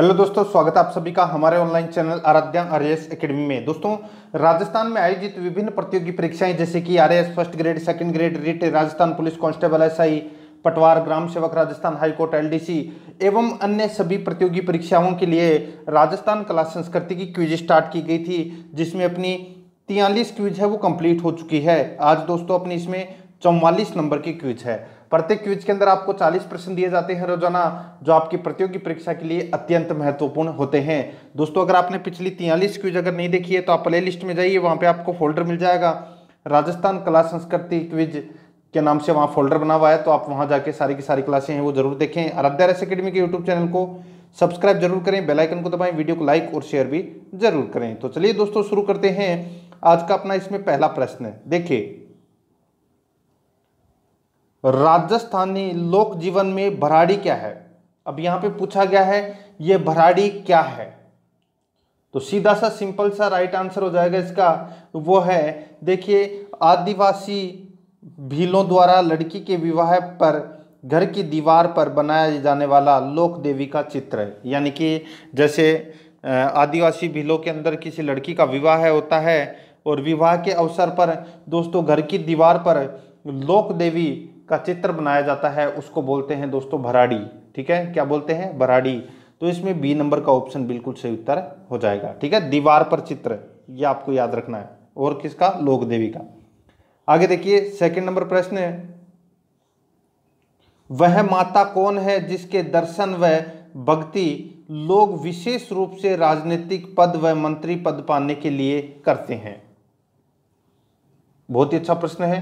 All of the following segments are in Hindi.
हेलो दोस्तों स्वागत है आप सभी का हमारे online channel Aaradhya R S academy में दोस्तों राजस्थान में आयोजित विभिन्न प्रतियोगी परीक्षाएं जैसे कि R first grade second grade REET Rajasthan police constable SI पटवार ग्राम सेवक राजस्थान हाईकोर्ट एलडीसी एवं अन्य सभी प्रतियोगी परीक्षाओं के लिए राजस्थान कला संस्कृति की क्विज स्टार्ट की गई थी जिसमें अपनी तियालीस क्विज है वो कम्प्लीट हो चुकी है आज दोस्तों अपनी इसमें चौवालीस नंबर की क्विज है प्रत्येक क्विज के अंदर आपको 40 प्रश्न दिए जाते हैं रोजाना जो आपकी प्रतियोगी परीक्षा के लिए अत्यंत महत्वपूर्ण होते हैं दोस्तों अगर आपने पिछली तियालीस क्विज अगर नहीं देखी है तो आप प्ले लिस्ट में जाइए वहाँ पर आपको फोल्डर मिल जाएगा राजस्थान कला संस्कृति क्विज के नाम से वहाँ फोल्डर बना हुआ है तो आप वहाँ जाके सारी की सारी क्लासें हैं वो जरूर देखें आराध्या रेस अकेडमी के यूट्यूब चैनल को सब्सक्राइब जरूर करें बेल आइकन को दबाएं वीडियो को लाइक और शेयर भी जरूर करें तो चलिए दोस्तों शुरू करते हैं आज का अपना इसमें पहला प्रश्न देखिए राजस्थानी लोक जीवन में भराड़ी क्या है अब यहाँ पे पूछा गया है ये भराड़ी क्या है तो सीधा सा सिंपल सा राइट आंसर हो जाएगा इसका वो है देखिए आदिवासी भीलों द्वारा लड़की के विवाह पर घर की दीवार पर बनाया जाने वाला लोक देवी का चित्र है यानी कि जैसे आदिवासी भीलों के अंदर किसी लड़की का विवाह होता है और विवाह के अवसर पर दोस्तों घर की दीवार पर लोक देवी का चित्र बनाया जाता है उसको बोलते हैं दोस्तों भराड़ी ठीक है क्या बोलते हैं भराड़ी तो इसमें बी नंबर का ऑप्शन बिल्कुल सही उत्तर हो जाएगा ठीक है दीवार पर चित्र ये आपको याद रखना है और किसका लोक देवी का आगे देखिए सेकंड नंबर प्रश्न है वह माता कौन है जिसके दर्शन व भक्ति लोग विशेष रूप से राजनीतिक पद व मंत्री पद पाने के लिए करते हैं बहुत ही अच्छा प्रश्न है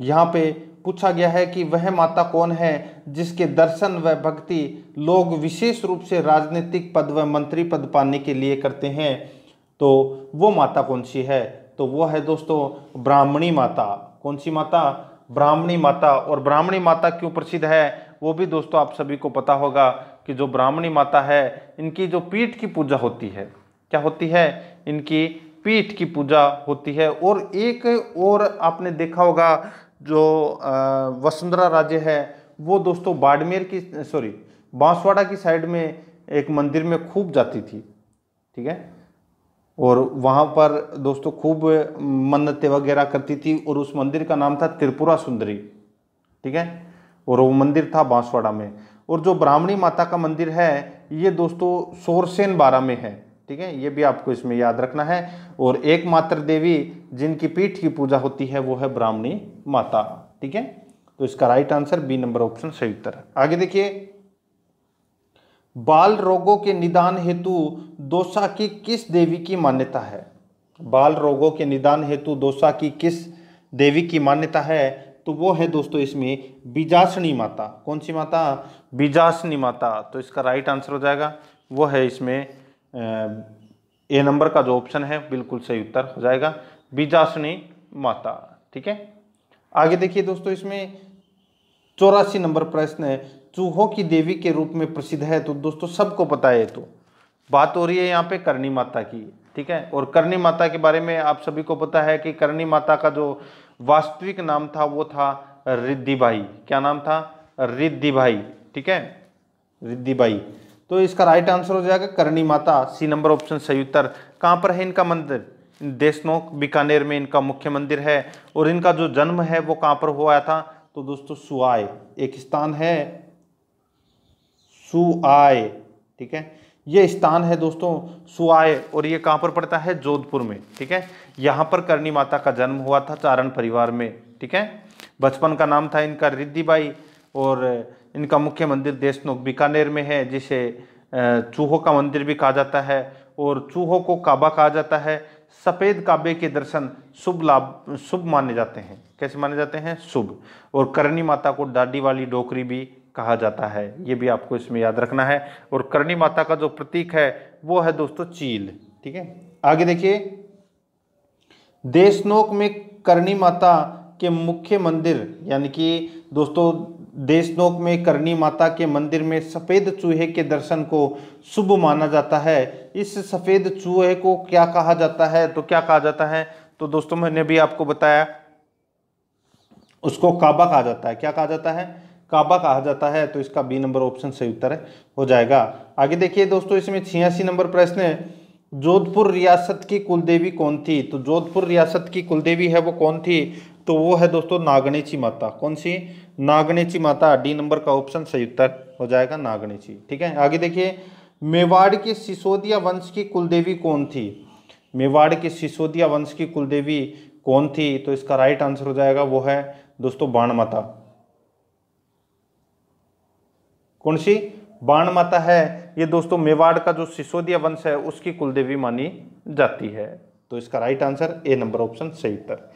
यहां पे पूछा गया है कि वह माता कौन है जिसके दर्शन व भक्ति लोग विशेष रूप से राजनीतिक पद व मंत्री पद पाने के लिए करते हैं तो वो माता कौन सी है तो वो है दोस्तों ब्राह्मणी माता कौन सी माता ब्राह्मणी माता और ब्राह्मणी माता क्यों प्रसिद्ध है वो भी दोस्तों आप सभी को पता होगा कि जो ब्राह्मणी माता है इनकी जो पीठ की पूजा होती है क्या होती है इनकी पीठ की पूजा होती है और एक और आपने देखा होगा जो वसुंधरा राजे है वो दोस्तों बाड़मेर की सॉरी बांसवाड़ा की साइड में एक मंदिर में खूब जाती थी ठीक है और वहाँ पर दोस्तों खूब मन्नतें वगैरह करती थी और उस मंदिर का नाम था त्रिपुरा सुंदरी ठीक है और वो मंदिर था बांसवाड़ा में और जो ब्राह्मणी माता का मंदिर है ये दोस्तों सोरसेन बारा में है ठीक है ये भी आपको इसमें याद रखना है और एकमात्र देवी जिनकी पीठ की पूजा होती है वो है ब्राह्मणी माता ठीक है तो इसका right answer B number option सही उत्तर आगे देखिए बाल रोगों के निदान हेतु दोषा की किस देवी की मान्यता है बाल रोगों के निदान हेतु दोषा की किस देवी की मान्यता है तो वो है दोस्तों इसमें बीजासनी माता कौन सी माता बीजासनी माता तो इसका राइट आंसर हो जाएगा वो है इसमें ए नंबर का जो ऑप्शन है बिल्कुल सही उत्तर हो जाएगा बीजासनी माता ठीक है आगे देखिए दोस्तों इसमें चौरासी नंबर प्रश्न है चूहों की देवी के रूप में प्रसिद्ध है तो दोस्तों सबको पता है तो बात हो रही है यहाँ पे करणी माता की ठीक है और करणी माता के बारे में आप सभी को पता है कि करणी माता का जो वास्तविक नाम था वो था रिद्धि भाई क्या नाम था रिद्धि भाई ठीक है रिद्धि भाई तो इसका राइट आंसर हो जाएगा करणी माता सी नंबर ऑप्शन सही उत्तर कहाँ पर है इनका मंदिर देशनोक बीकानेर में इनका मुख्य मंदिर है और इनका जो जन्म है वो कहाँ पर हुआ था तो दोस्तों सुआय एक स्थान है सुआय ठीक है ये स्थान है दोस्तों सुआय और ये कहाँ पर पड़ता है जोधपुर में ठीक है यहाँ पर करणी माता का जन्म हुआ था चारण परिवार में ठीक है बचपन का नाम था इनका रिद्धिबाई और इनका मुख्य मंदिर देशनोक बीकानेर में है जिसे चूहों का मंदिर भी कहा जाता है और चूहों को काबा कहा जाता है सफ़ेद काबे के दर्शन शुभ लाभ शुभ माने जाते हैं कैसे माने जाते हैं शुभ और करणी माता को डाडी वाली डोकरी भी कहा जाता है ये भी आपको इसमें याद रखना है और करणी माता का जो प्रतीक है वो है दोस्तों चील ठीक है आगे देखिए देशनोक में करणी माता के मुख्य मंदिर यानी कि दोस्तों देशनोक में करणी माता के मंदिर में सफ़ेद चूहे के दर्शन को शुभ माना जाता है इस सफ़ेद चूहे को क्या कहा जाता है तो क्या कहा जाता है तो दोस्तों मैंने भी आपको बताया उसको काबा कहा जाता है क्या कहा जाता है काबा कहा जाता है तो इसका बी नंबर ऑप्शन सही उत्तर हो जाएगा आगे देखिए दोस्तों इसमें छियासी नंबर प्रश्न है जोधपुर रियासत की कुलदेवी कौन थी तो जोधपुर रियासत की कुलदेवी है वो कौन थी तो वो है दोस्तों नागणेची माता कौन सी नागणेची माता डी नंबर का ऑप्शन सही उत्तर हो जाएगा नागणेची ठीक है आगे देखिए मेवाड़ के सिसोदिया वंश की कुलदेवी कौन थी मेवाड़ के सिसोदिया वंश की कुलदेवी कौन थी तो इसका राइट आंसर हो जाएगा वो है दोस्तों बाण माता कौन सी बाण माता है ये दोस्तों मेवाड़ का जो सिसोदिया वंश है उसकी कुलदेवी मानी जाती है तो इसका right answer A number option सही उत्तर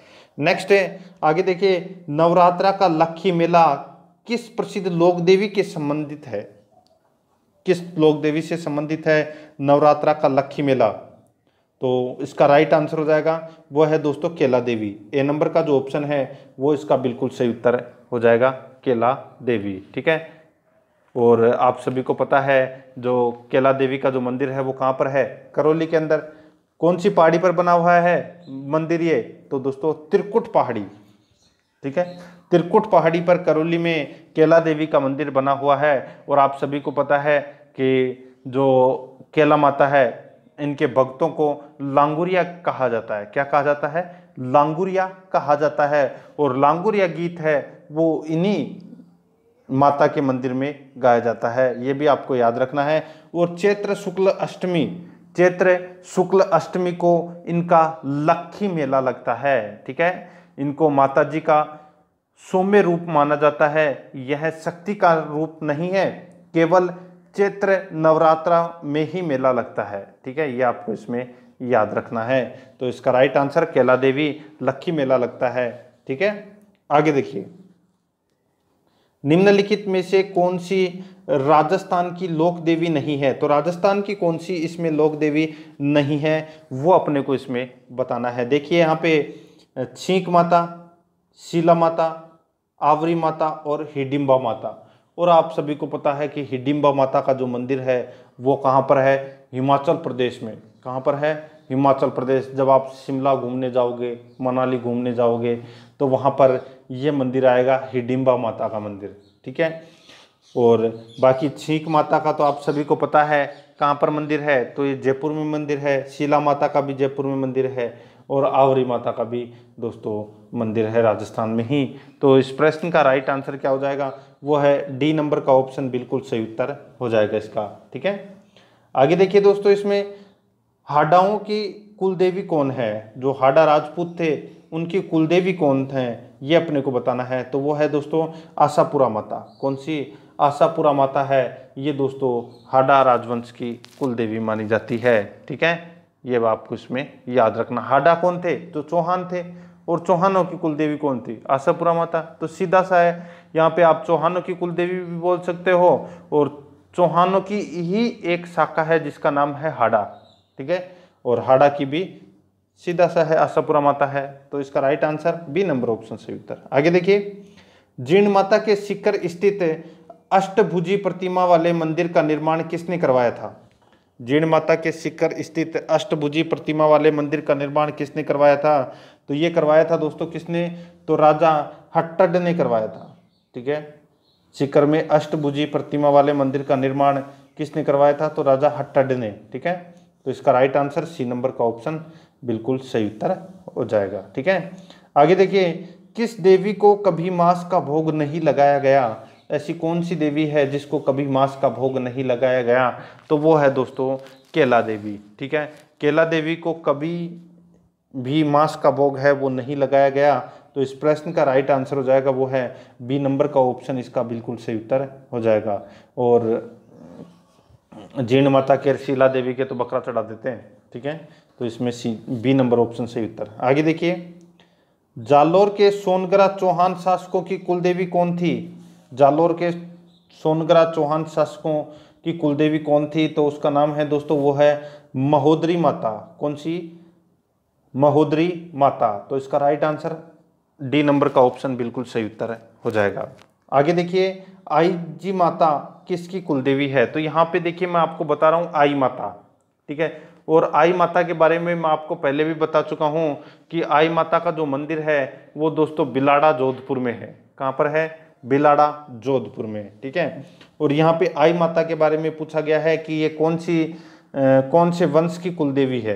नेक्स्ट है आगे देखिए नवरात्रा का लक्खी मेला किस प्रसिद्ध लोक देवी के संबंधित है किस लोक देवी से संबंधित है नवरात्रा का लक्खी मेला तो इसका राइट आंसर हो जाएगा वो है दोस्तों केला देवी ए नंबर का जो ऑप्शन है वो इसका बिल्कुल सही उत्तर हो जाएगा केला देवी ठीक है और आप सभी को पता है जो केला देवी का जो मंदिर है वो कहाँ पर है करौली के अंदर कौन सी पहाड़ी पर बना हुआ है मंदिर ये तो दोस्तों त्रिकुट पहाड़ी ठीक है त्रिकुट पहाड़ी पर करौली में केला देवी का मंदिर बना हुआ है और आप सभी को पता है कि जो केला माता है इनके भक्तों को लांगुरिया कहा जाता है क्या कहा जाता है लांगुरिया कहा जाता है और लांगुरिया गीत है वो इन्हीं माता के मंदिर में गाया जाता है ये भी आपको याद रखना है और चैत्र शुक्ल अष्टमी चैत्र शुक्ल अष्टमी को इनका लक्खी मेला लगता है ठीक है इनको माता जी का सौम्य रूप माना जाता है यह शक्ति का रूप नहीं है केवल चैत्र नवरात्रा में ही मेला लगता है ठीक है यह आपको इसमें याद रखना है तो इसका राइट आंसर केला देवी लक्खी मेला लगता है ठीक है आगे देखिए निम्नलिखित में से कौन सी राजस्थान की लोक देवी नहीं है तो राजस्थान की कौन सी इसमें लोक देवी नहीं है वो अपने को इसमें बताना है देखिए यहाँ पे छींक माता शीला माता आवरी माता और हिडिम्बा माता और आप सभी को पता है कि हिडिम्बा माता का जो मंदिर है वो कहाँ पर है हिमाचल प्रदेश में कहाँ पर है हिमाचल प्रदेश जब आप शिमला घूमने जाओगे मनाली घूमने जाओगे तो वहाँ पर ये मंदिर आएगा हिडिम्बा माता का मंदिर ठीक है और बाकी छींक माता का तो आप सभी को पता है कहाँ पर मंदिर है तो ये जयपुर में मंदिर है शीला माता का भी जयपुर में मंदिर है और आवरी माता का भी दोस्तों मंदिर है राजस्थान में ही तो इस प्रश्न का राइट आंसर क्या हो जाएगा वो है डी नंबर का ऑप्शन बिल्कुल सही उत्तर हो जाएगा इसका ठीक है आगे देखिए दोस्तों इसमें हाडाओं की कुलदेवी कौन है जो हाडा राजपूत थे उनकी कुलदेवी कौन थे ये अपने को बताना है तो वो है दोस्तों आशापुरा माता कौन सी आशापुरा माता है ये दोस्तों हाडा राजवंश की कुल देवी मानी जाती है ठीक है ये आपको इसमें याद रखना हाडा कौन थे तो चौहान थे और चौहानों की कुल देवी कौन थी आशापुरा माता तो सीधा सा है यहाँ पे आप चौहानों की कुल देवी भी बोल सकते हो और चौहानों की ही एक शाखा है जिसका नाम है हाडा ठीक है और हाडा की भी सीधा सा है आशापुरा माता है तो इसका right answer B number option से उत्तर आगे देखिए जीर्ण माता के शिखर स्थित अष्टभुजी प्रतिमा वाले मंदिर का निर्माण किसने करवाया था जीण माता के शिखर स्थित अष्टभुजी प्रतिमा वाले मंदिर का निर्माण किसने करवाया था तो ये करवाया था दोस्तों किसने तो राजा हट्टड ने करवाया था ठीक है शिखर में अष्टभुजी प्रतिमा वाले मंदिर का निर्माण किसने करवाया था तो राजा हट्टड ने ठीक है तो इसका राइट आंसर सी नंबर का ऑप्शन बिल्कुल सही उत्तर हो जाएगा ठीक है आगे देखिए किस देवी को कभी मांस का भोग नहीं लगाया गया ऐसी कौन सी देवी है जिसको कभी मांस का भोग नहीं लगाया गया तो वो है दोस्तों केला देवी ठीक है केला देवी को कभी भी मांस का भोग है वो नहीं लगाया गया तो इस प्रश्न का राइट आंसर हो जाएगा वो है बी नंबर का ऑप्शन इसका बिल्कुल सही उत्तर हो जाएगा और जीर्ण माता के शीला देवी के तो बकरा चढ़ा देते हैं ठीक है तो इसमें सी बी नंबर ऑप्शन सही उत्तर आगे देखिए जालोर के सोनगरा चौहान शासकों की कुलदेवी कौन थी जालोर के सोनगरा चौहान शासकों की कुलदेवी कौन थी तो उसका नाम है दोस्तों वो है महोदरी माता कौन सी महोदरी माता तो इसका राइट आंसर डी नंबर का ऑप्शन बिल्कुल सही उत्तर है हो जाएगा आगे देखिए आई जी माता किसकी कुलदेवी है तो यहाँ पे देखिए मैं आपको बता रहा हूँ आई माता ठीक है और आई माता के बारे में मैं आपको पहले भी बता चुका हूँ कि आई माता का जो मंदिर है वो दोस्तों बिलाड़ा जोधपुर में है कहाँ पर है बिलाड़ा जोधपुर में ठीक है और यहाँ पे आई माता के बारे में पूछा गया है कि ये कौन सी आ, कौन से वंश की कुलदेवी है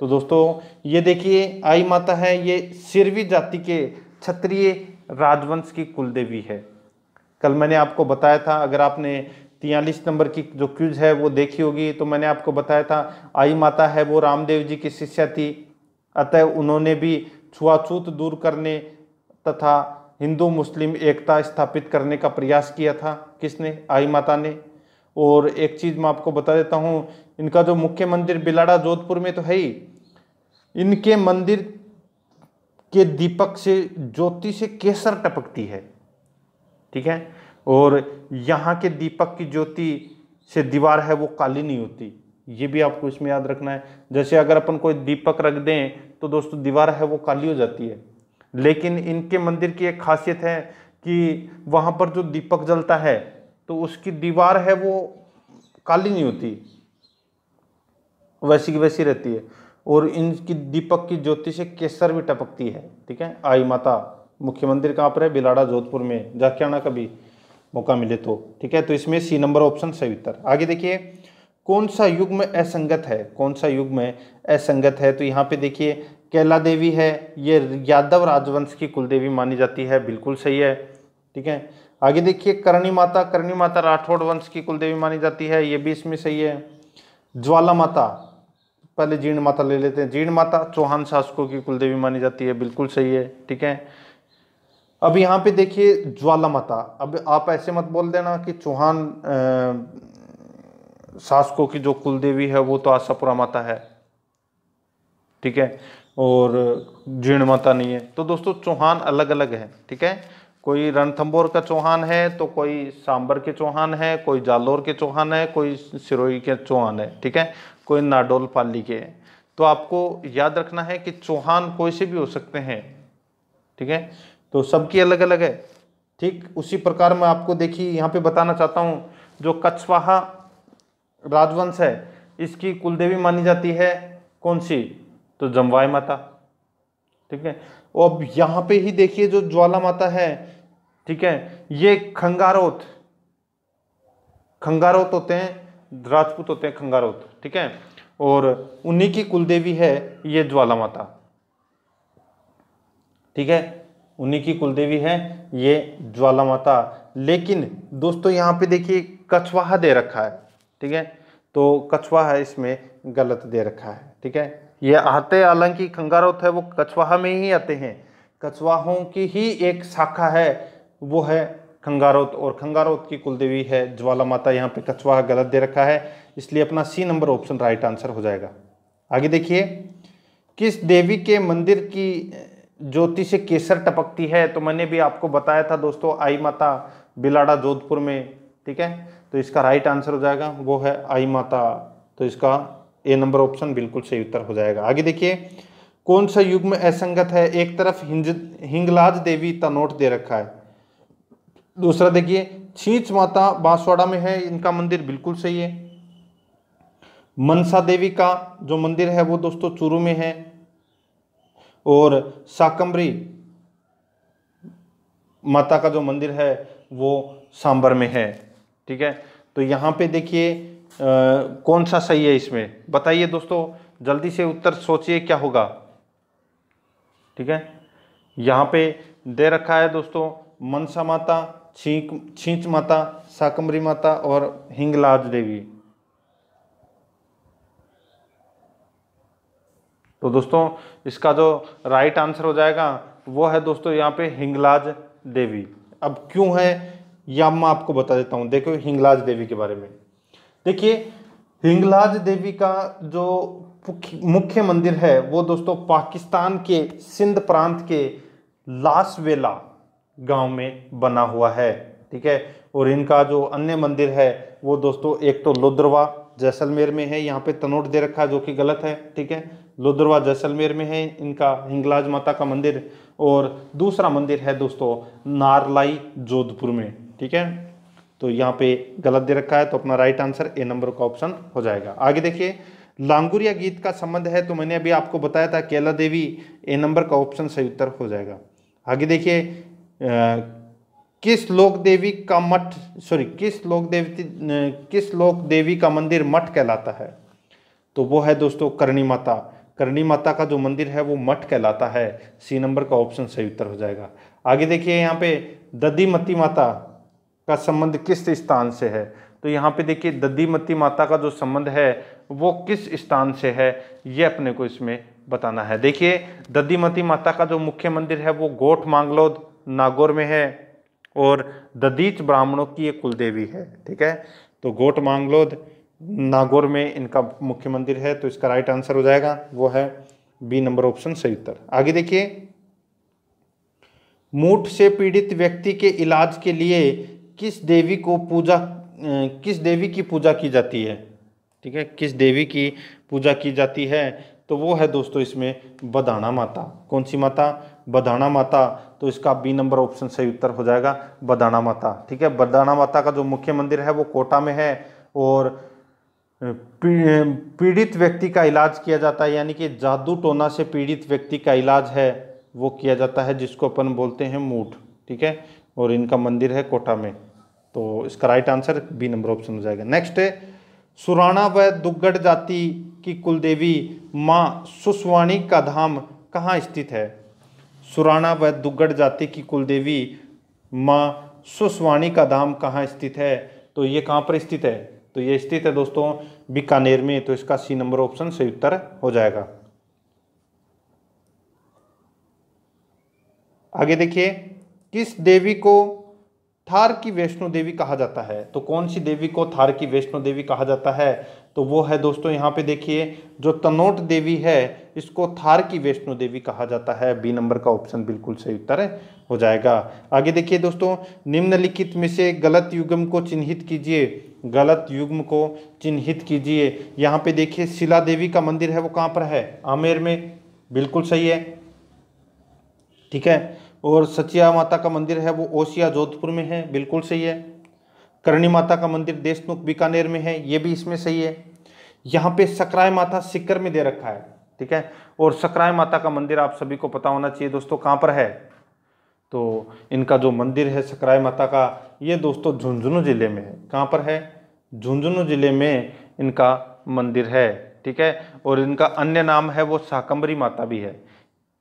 तो दोस्तों ये देखिए आई माता है ये सिरवी जाति के क्षत्रिय राजवंश की कुलदेवी है कल मैंने आपको बताया था अगर आपने तियालीस नंबर की जो क्यूज है वो देखी होगी तो मैंने आपको बताया था आई माता है वो रामदेव जी की शिष्या थी अतः उन्होंने भी छुआछूत दूर करने तथा हिंदू मुस्लिम एकता स्थापित करने का प्रयास किया था किसने आई माता ने और एक चीज़ मैं आपको बता देता हूँ इनका जो मुख्य मंदिर बिलाड़ा जोधपुर में तो है ही इनके मंदिर के दीपक से ज्योति से केसर टपकती है ठीक है और यहाँ के दीपक की ज्योति से दीवार है वो काली नहीं होती ये भी आपको इसमें याद रखना है जैसे अगर अपन कोई दीपक रख दें तो दोस्तों दीवार है वो काली हो जाती है लेकिन इनके मंदिर की एक खासियत है कि वहाँ पर जो दीपक जलता है तो उसकी दीवार है वो काली नहीं होती वैसी की वैसी रहती है और इनकी दीपक की ज्योति से केसर भी टपकती है ठीक है आई माता मुख्य मंदिर कहाँ पर है बिलाड़ा जोधपुर में जाके आना कभी मौका मिले तो ठीक है तो इसमें सी नंबर ऑप्शन सही उत्तर आगे देखिए कौन सा युग में असंगत है कौन सा युग में असंगत है तो यहाँ पे देखिए कैला देवी है ये यादव राजवंश की कुलदेवी मानी जाती है बिल्कुल सही है ठीक है आगे देखिए करणी माता करणी माता राठौड़ वंश की कुलदेवी मानी जाती है ये भी इसमें सही है ज्वाला माता पहले जीर्ण माता ले लेते हैं जीर्ण माता चौहान शासकों की कुलदेवी मानी जाती है बिल्कुल सही है ठीक है अब यहाँ पे देखिए ज्वाला माता अब आप ऐसे मत बोल देना कि चौहान शासकों की जो कुलदेवी है वो तो आशापुरा माता है ठीक है और जीर्ण माता नहीं है तो दोस्तों चौहान अलग अलग है ठीक है कोई रणथंबोर का चौहान है तो कोई सांबर के चौहान है कोई जालोर के चौहान है कोई सिरोही के चौहान है ठीक है कोई नाडोल पाली के है तो आपको याद रखना है कि चौहान कोई से भी हो सकते हैं ठीक है तो सबकी अलग अलग है ठीक उसी प्रकार मैं आपको देखिए यहाँ पे बताना चाहता हूँ जो कछवाहा राजवंश है इसकी कुलदेवी मानी जाती है कौन सी तो जमवाय माता ठीक है अब यहां पे ही देखिए जो ज्वाला माता है ठीक है ये खंगारोत खंगारोत होते हैं राजपूत होते हैं खंगारोत ठीक है और उन्हीं की कुलदेवी है ये ज्वाला माता ठीक है उन्हीं की कुलदेवी है ये ज्वाला माता लेकिन दोस्तों यहां पे देखिए कछवाहा दे रखा है ठीक है तो कछवाहा इसमें गलत दे रखा है ठीक है ये आते हालांकि खंगारो है वो कछवाहा में ही आते हैं कछवाहों की ही एक शाखा है वो है खंगारोत और खंगारोत की कुलदेवी है ज्वाला माता यहाँ पे कछवाहा गलत दे रखा है इसलिए अपना C number option right answer हो जाएगा आगे देखिए किस देवी के मंदिर की ज्योति से केसर टपकती है तो मैंने भी आपको बताया था दोस्तों आई माता बिलाड़ा जोधपुर में ठीक है तो इसका राइट आंसर हो जाएगा वो है आई माता तो इसका ए नंबर ऑप्शन बिल्कुल सही उत्तर हो जाएगा आगे देखिए कौन सा युग्म असंगत है एक तरफ हिंज हिंगलाज देवी तनोट दे रखा है दूसरा देखिए छींच माता बांसवाड़ा में है इनका मंदिर बिल्कुल सही है मनसा देवी का जो मंदिर है वो दोस्तों चूरू में है और साकम्बरी माता का जो मंदिर है वो सांबर में है ठीक है तो यहाँ पे देखिए कौन सा सही है इसमें बताइए दोस्तों जल्दी से उत्तर सोचिए क्या होगा ठीक है यहाँ पे दे रखा है दोस्तों मनसा माता छींक छींच माता साकम्बरी माता और हिंगलाज देवी तो दोस्तों इसका जो राइट आंसर हो जाएगा वो है दोस्तों यहाँ पे हिंगलाज देवी अब क्यों है यह मैं आपको बता देता हूँ देखो हिंगलाज देवी के बारे में देखिए हिंगलाज देवी का जो मुख्य मंदिर है वो दोस्तों पाकिस्तान के सिंध प्रांत के लासवेला गांव में बना हुआ है ठीक है और इनका जो अन्य मंदिर है वो दोस्तों एक तो लुद्रवा जैसलमेर में है यहाँ पे तनोट दे रखा है जो कि गलत है ठीक है लुद्रवा जैसलमेर में है इनका हिंगलाज माता का मंदिर और दूसरा मंदिर है दोस्तों नारलाई जोधपुर में ठीक है तो यहाँ पे गलत दे रखा है तो अपना राइट आंसर ए नंबर का ऑप्शन हो जाएगा आगे देखिए लांगुरिया गीत का संबंध है तो मैंने अभी आपको बताया था केला देवी ए नंबर का ऑप्शन सही उत्तर हो जाएगा आगे देखिए किस लोक देवी का मठ सॉरी किस लोक देवी किस लोक देवी का मंदिर मठ कहलाता है तो वो है दोस्तों करणी माता करणी माता का जो मंदिर है वो मठ कहलाता है सी नंबर का ऑप्शन सही उत्तर हो जाएगा आगे देखिए यहाँ पे ददी मती माता का संबंध किस स्थान से है तो यहाँ पे देखिए ददीमती माता का जो संबंध है वो किस स्थान से है ये अपने को इसमें बताना है देखिए ददीमती माता का जो मुख्य मंदिर है वो गोठ मांगलोद नागौर में है और ददीच ब्राह्मणों की ये देवी है ठीक है तो गोट मांगलोद नागौर में इनका मुख्य मंदिर है तो इसका राइट आंसर हो जाएगा वो है बी नंबर ऑप्शन सही उत्तर आगे देखिए मूठ से पीड़ित व्यक्ति के इलाज के लिए किस देवी को पूजा किस देवी की पूजा की जाती है ठीक है किस देवी की पूजा की जाती है तो वो है दोस्तों इसमें बदाना माता कौन सी माता बदाना माता तो इसका बी नंबर ऑप्शन सही उत्तर हो जाएगा बदाना माता ठीक है बदाना माता का जो मुख्य मंदिर है वो कोटा में है और पीड़ित व्यक्ति का इलाज किया जाता है यानी कि जादू टोना से पीड़ित व्यक्ति का इलाज है वो किया जाता है जिसको अपन बोलते हैं मूठ ठीक है और इनका मंदिर है कोटा में तो इसका right answer B number option हो जाएगा नेक्स्ट है सुराणा व दुग्गढ़ जाति की कुलदेवी माँ सुस्वाणी का धाम कहाँ स्थित है सुराणा व दुग्गढ़ जाति की कुलदेवी माँ सुस्वाणी का धाम कहाँ स्थित है तो ये कहाँ पर स्थित है तो ये स्थित है दोस्तों बीकानेर में तो इसका सी नंबर ऑप्शन सही उत्तर हो जाएगा आगे देखिए किस देवी को थार की वैष्णो देवी कहा जाता है तो कौन सी देवी को थार की वैष्णो देवी कहा जाता है तो वो है दोस्तों यहाँ पे देखिए जो तनोट देवी है इसको थार की वैष्णो देवी कहा जाता है बी नंबर का ऑप्शन बिल्कुल सही उत्तर है हो जाएगा आगे देखिए दोस्तों निम्नलिखित में से गलत युग्म को चिन्हित कीजिए गलत युग्म को चिन्हित कीजिए यहाँ पे देखिए शिला देवी का मंदिर है वो कहाँ पर है आमेर में बिल्कुल सही है ठीक है और सचिया माता का मंदिर है वो ओसिया जोधपुर में है बिल्कुल सही है करणी माता का मंदिर देशमुख बीकानेर में है ये भी इसमें सही है यहाँ पे सकराय माता सिक्कर में दे रखा है ठीक है और सकराय माता का मंदिर आप सभी को पता होना चाहिए दोस्तों कहाँ पर है तो इनका जो मंदिर है सकराय माता का ये दोस्तों झुंझुनू जिले में है कहाँ पर है झुंझुनू जिले में इनका मंदिर है ठीक है और इनका अन्य नाम है वो शाकंबरी माता भी है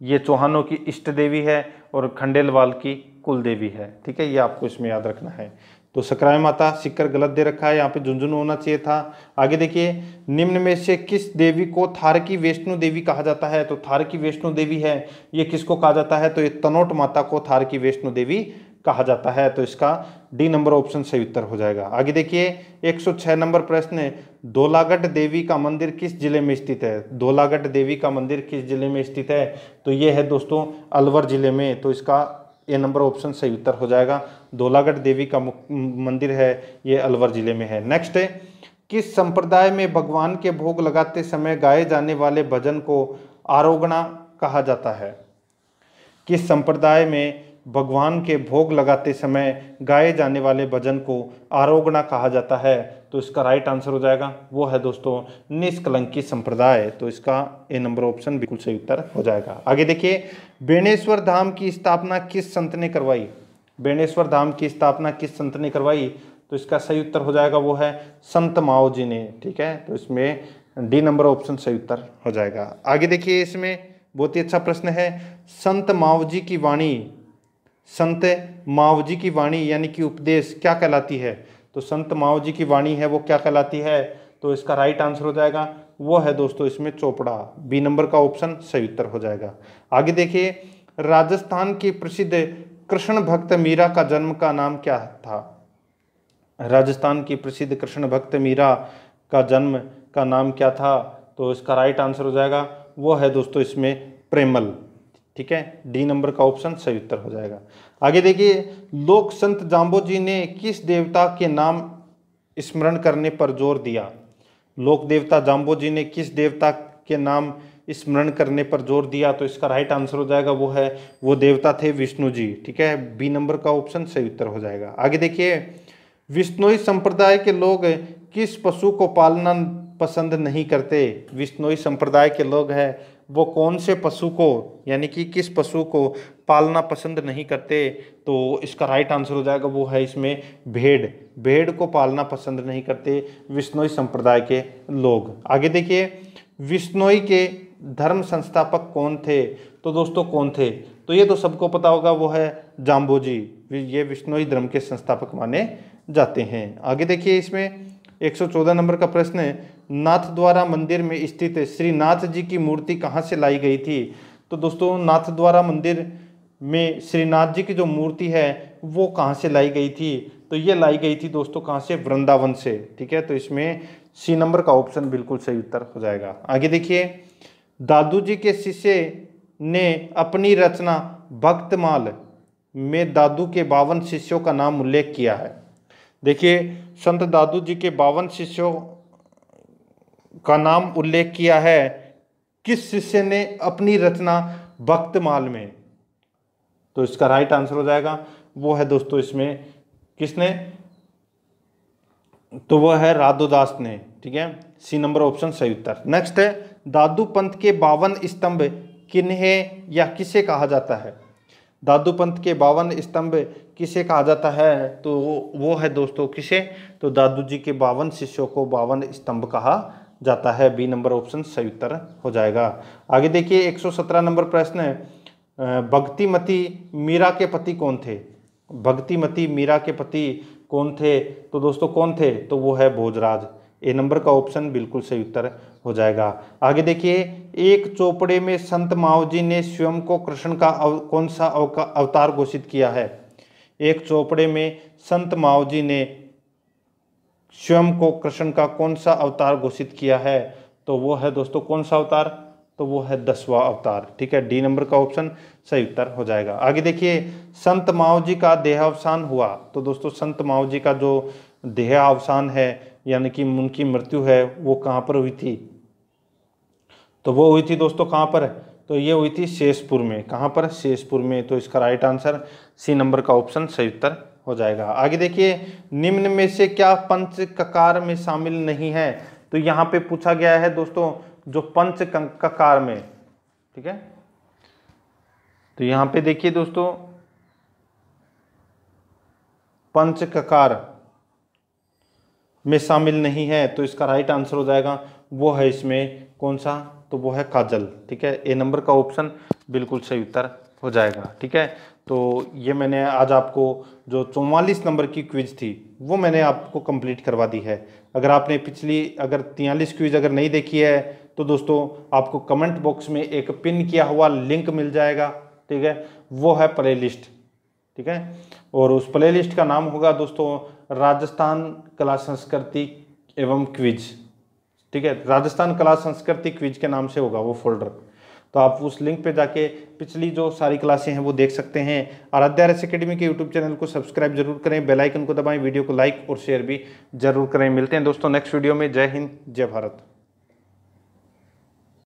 ये चौहानों की इष्ट देवी है और खंडेलवाल की कुलदेवी है ठीक है ये आपको इसमें याद रखना है तो सकराय माता सिक्कर गलत दे रखा है यहाँ पे झुंझुनू होना चाहिए था आगे देखिए निम्न में से किस देवी को थार की वैष्णो देवी कहा जाता है तो थार की वैष्णो देवी है ये किसको कहा जाता है तो ये तनोट माता को थार की वैष्णो देवी कहा जाता है तो इसका डी नंबर ऑप्शन सही उत्तर हो जाएगा आगे देखिए 106 नंबर प्रश्न है दोलागढ़ देवी का मंदिर किस जिले में स्थित है दोलागढ़ देवी का मंदिर किस जिले में स्थित है तो ये है दोस्तों अलवर जिले में तो इसका ए नंबर ऑप्शन सही उत्तर हो जाएगा दोलागढ़ देवी का मंदिर है ये अलवर जिले में है नेक्स्ट है किस संप्रदाय में भगवान के भोग लगाते समय गाए जाने वाले भजन को आरोगणा कहा जाता है किस संप्रदाय में भगवान के भोग लगाते समय गाए जाने वाले भजन को आरोगणा कहा जाता है तो इसका राइट आंसर हो जाएगा वो है दोस्तों निष्कलंकी संप्रदाय तो इसका ए नंबर ऑप्शन बिल्कुल सही उत्तर हो जाएगा आगे देखिए बेणेश्वर धाम की स्थापना किस संत ने करवाई बेणेश्वर धाम की स्थापना किस संत ने करवाई तो इसका सही उत्तर हो जाएगा वो है संत माओ जी ने ठीक है तो इसमें डी नंबर ऑप्शन सही उत्तर हो जाएगा आगे देखिए इसमें बहुत ही अच्छा प्रश्न है संत माओ जी की वाणी संत जी की वाणी यानी कि उपदेश क्या कहलाती है तो संत जी की वाणी है वो क्या कहलाती है तो इसका राइट आंसर हो जाएगा वो है दोस्तों इसमें चोपड़ा बी नंबर का ऑप्शन सही उत्तर हो जाएगा आगे देखिए राजस्थान के प्रसिद्ध कृष्ण भक्त मीरा का जन्म का नाम क्या था राजस्थान की प्रसिद्ध कृष्ण भक्त मीरा का जन्म का नाम क्या था तो इसका राइट आंसर हो जाएगा वो है दोस्तों इसमें प्रेमल ठीक है डी नंबर का ऑप्शन सही उत्तर हो जाएगा आगे देखिए लोक संत जाम्बो जी ने किस देवता के नाम स्मरण करने पर जोर दिया लोक देवता जाम्बो जी ने किस देवता के नाम स्मरण करने पर जोर दिया तो इसका राइट आंसर हो जाएगा वो है वो देवता थे विष्णु जी ठीक है बी नंबर का ऑप्शन सही उत्तर हो जाएगा आगे देखिए विष्णुई संप्रदाय के लोग किस पशु को पालना पसंद नहीं करते विष्णुई संप्रदाय के लोग हैं वो कौन से पशु को यानी कि किस पशु को पालना पसंद नहीं करते तो इसका राइट आंसर हो जाएगा वो है इसमें भेड़ भेड़ को पालना पसंद नहीं करते विष्णोई संप्रदाय के लोग आगे देखिए विष्णोई के धर्म संस्थापक कौन थे तो दोस्तों कौन थे तो ये तो सबको पता होगा वो है जाम्बोजी ये विष्णोई धर्म के संस्थापक माने जाते हैं आगे देखिए इसमें 114 नंबर का प्रश्न है नाथ द्वारा मंदिर में स्थित श्री नाथ जी की मूर्ति कहाँ से लाई गई थी तो दोस्तों नाथ द्वारा मंदिर में श्रीनाथ जी की जो मूर्ति है वो कहाँ से लाई गई थी तो ये लाई गई थी दोस्तों कहाँ से वृंदावन से ठीक है तो इसमें सी नंबर का ऑप्शन बिल्कुल सही उत्तर हो जाएगा आगे देखिए दादू जी के शिष्य ने अपनी रचना भक्तमाल में दादू के बावन शिष्यों का नाम उल्लेख किया है देखिए संत दादू जी के बावन शिष्यों का नाम उल्लेख किया है किस शिष्य ने अपनी रचना भक्तमाल में तो इसका राइट आंसर हो जाएगा वो है दोस्तों इसमें किसने तो वह है राधोदास ने ठीक है सी नंबर ऑप्शन सही उत्तर नेक्स्ट है दादू पंथ के बावन स्तंभ किन्हें या किसे कहा जाता है दादू पंथ के बावन स्तंभ किसे कहा जाता है तो वो है दोस्तों किसे तो दादू जी के बावन शिष्यों को बावन स्तंभ कहा जाता है बी नंबर ऑप्शन सही उत्तर हो जाएगा आगे देखिए 117 नंबर प्रश्न है भक्तिमती मीरा के पति कौन थे भक्तिमती मीरा के पति कौन थे तो दोस्तों कौन थे तो वो है भोजराज ए नंबर का ऑप्शन बिल्कुल सही उत्तर हो जाएगा आगे देखिए एक चोपड़े में संत माओजी जी ने स्वयं को कृष्ण का अव, कौन सा अवतार घोषित किया है एक चोपड़े में संत माओजी जी ने स्वयं को कृष्ण का कौन सा अवतार घोषित किया है तो वो है दोस्तों कौन सा अवतार तो वो है दसवा अवतार ठीक है डी नंबर का ऑप्शन सही उत्तर हो जाएगा आगे देखिए संत माओ जी का देहावसान हुआ तो दोस्तों संत माओ जी का जो देहावसान है यानी कि उनकी मृत्यु है वो कहाँ पर हुई थी तो वो हुई थी दोस्तों कहाँ पर तो ये हुई थी शेषपुर में कहाँ पर शेषपुर में तो इसका राइट आंसर सी नंबर का ऑप्शन सही उत्तर हो जाएगा आगे देखिए निम्न में से क्या पंच ककार में शामिल नहीं है तो यहाँ पे पूछा गया है दोस्तों जो पंच ककार में ठीक है तो यहाँ पे देखिए दोस्तों पंच ककार में शामिल नहीं है तो इसका राइट आंसर हो जाएगा वो है इसमें कौन सा तो वो है काजल ठीक है ए नंबर का ऑप्शन बिल्कुल सही उत्तर हो जाएगा ठीक है तो ये मैंने आज आपको जो चौवालीस नंबर की क्विज थी वो मैंने आपको कंप्लीट करवा दी है अगर आपने पिछली अगर तियालीस क्विज अगर नहीं देखी है तो दोस्तों आपको कमेंट बॉक्स में एक पिन किया हुआ लिंक मिल जाएगा ठीक है वो है प्लेलिस्ट ठीक है और उस प्लेलिस्ट का नाम होगा दोस्तों राजस्थान कला संस्कृति एवं क्विज ठीक है राजस्थान कला संस्कृति क्विज के नाम से होगा वो फोल्डर तो आप उस लिंक पे जाके पिछली जो सारी क्लासें हैं वो देख सकते हैं आराध्या रस अकेडमी के यूट्यूब चैनल को सब्सक्राइब जरूर करें बेल आइकन को दबाएं वीडियो को लाइक और शेयर भी जरूर करें मिलते हैं दोस्तों नेक्स्ट वीडियो में जय हिंद जय भारत